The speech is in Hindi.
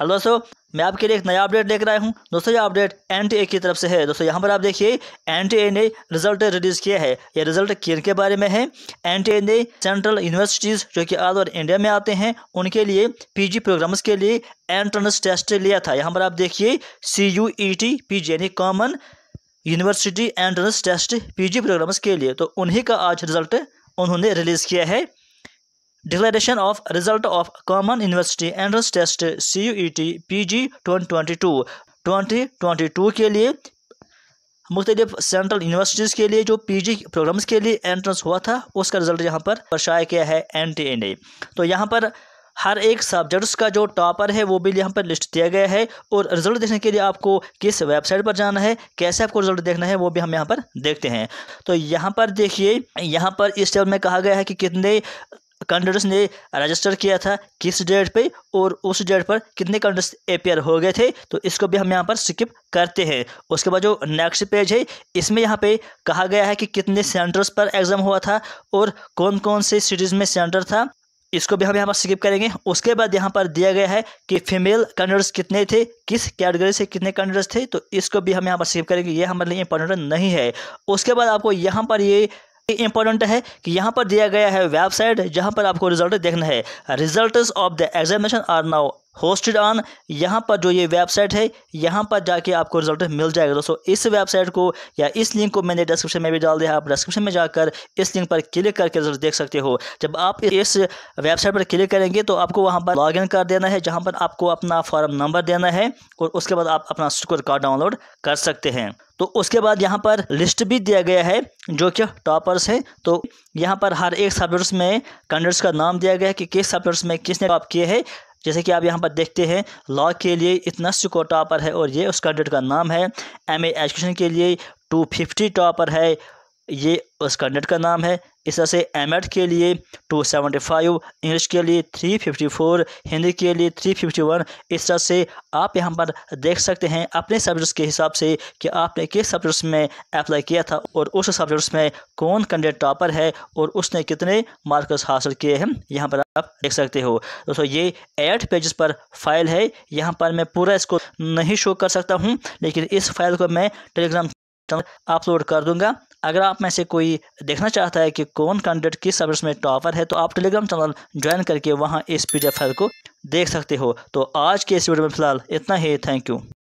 हेलो दोस्तों मैं आपके लिए एक नया अपडेट देख रहा हूं दोस्तों ये अपडेट एन की तरफ से है दोस्तों यहाँ पर आप देखिए एन ने रिजल्ट रिलीज़ किया है ये रिजल्ट किन के बारे में है एन ने सेंट्रल यूनिवर्सिटीज़ जो कि ऑल ओवर इंडिया में आते हैं उनके लिए पीजी प्रोग्राम्स के लिए एंट्रेंस टेस्ट लिया था यहाँ पर आप देखिए C U E T P यानी common university entrance test G programs के लिए तो उन्हीं का आज रिजल्ट उन्होंने रिलीज़ किया है Declaration of Result of Common University Entrance Test C U E T P G twenty twenty two twenty twenty two के लिए मुख्तलिफ सेंट्रल यूनिवर्सिटीज़ के लिए जो पी जी प्रोग्राम्स के लिए एंट्रेंस हुआ था उसका रिजल्ट यहाँ पर दर्शाया गया है एन टी ए ने तो यहाँ पर हर एक सब्जेक्ट्स का जो टॉपर है वो भी यहाँ पर लिस्ट दिया गया है और रिजल्ट देखने के लिए आपको किस वेबसाइट पर जाना है कैसे आपको रिजल्ट देखना है वो भी हम यहाँ पर देखते हैं तो यहाँ पर देखिए यहाँ पर इस टेबल में कहा गया है कि कितने कैंडिडेट्स ने रजिस्टर किया था किस डेट पे और उस डेट पर कितने कंटेंडर्स अपेयर हो गए थे तो इसको भी हम यहाँ पर स्किप करते हैं उसके बाद जो नेक्स्ट पेज है इसमें यहाँ पे कहा गया है कि कितने सेंटर्स पर एग्ज़ाम हुआ था और कौन कौन से सिटीज़ में सेंटर था इसको भी हम यहाँ पर स्किप करेंगे उसके बाद यहाँ पर दिया गया है कि फीमेल कैंडिडेट्स कितने थे किस कैटेगरी से कितने कैंडिडेट्स थे तो इसको भी हम यहाँ पर स्किप करेंगे ये हमारे लिए इंपॉर्टेंट नहीं है उसके बाद आपको यहाँ पर ये इंपॉर्टेंट है कि यहाँ पर दिया गया है वेबसाइट जहाँ पर आपको रिजल्ट देखना है result of the examination are now hosted on यहाँ पर जो ये वेबसाइट है यहाँ पर जाके आपको रिजल्ट मिल जाएगा दोस्तों इस वेबसाइट को या इस लिंक को मैंने डिस्क्रिप्शन में भी डाल दिया आप डिस्क्रिप्शन में जाकर इस लिंक पर क्लिक करके रिजल्ट देख सकते हो जब आप इस वेबसाइट पर क्लिक करेंगे तो आपको वहाँ पर इन कर देना है जहाँ पर आपको अपना फॉर्म नंबर देना है और उसके बाद आप अपना स्कोर कार्ड डाउनलोड कर सकते हैं तो उसके बाद यहाँ पर लिस्ट भी दिया गया है जो कि टॉपर्स हैं तो यहाँ पर हर एक सब्जेक्ट्स में कैंडिडेट्स का नाम दिया गया है कि किस सब्जेक्ट्स में किसने टॉप किए हैं जैसे कि आप यहाँ पर देखते हैं लॉ के लिए इतना सौ टॉपर है और ये उस कैंडिडेट का नाम है एम एजुकेशन के लिए टू फिफ्टी टॉपर है ये उस कंटेंट का नाम है इस तरह से एम के लिए 275 इंग्लिश के लिए 354 हिंदी के लिए 351 इस तरह से आप यहाँ पर देख सकते हैं अपने सब्जेक्ट्स के हिसाब से कि आपने किस सब्जेक्ट्स में अप्लाई किया था और उस सब्जेक्ट्स में कौन कंटेंट टॉपर है और उसने कितने मार्क्स हासिल किए हैं यहाँ पर आप देख सकते हो दोस्तों ये एट पेजेस पर फाइल है यहाँ पर मैं पूरा इसको नहीं शो कर सकता हूँ लेकिन इस फाइल को मैं टेलीग्राम चैनल अपलोड कर दूंगा अगर आप में से कोई देखना चाहता है कि कौन कैंडिडेट किस सब्जेक्ट में टॉपर है तो आप टेलीग्राम चैनल ज्वाइन करके वहाँ इस पी फाइल को देख सकते हो तो आज के इस वीडियो में फिलहाल इतना ही थैंक यू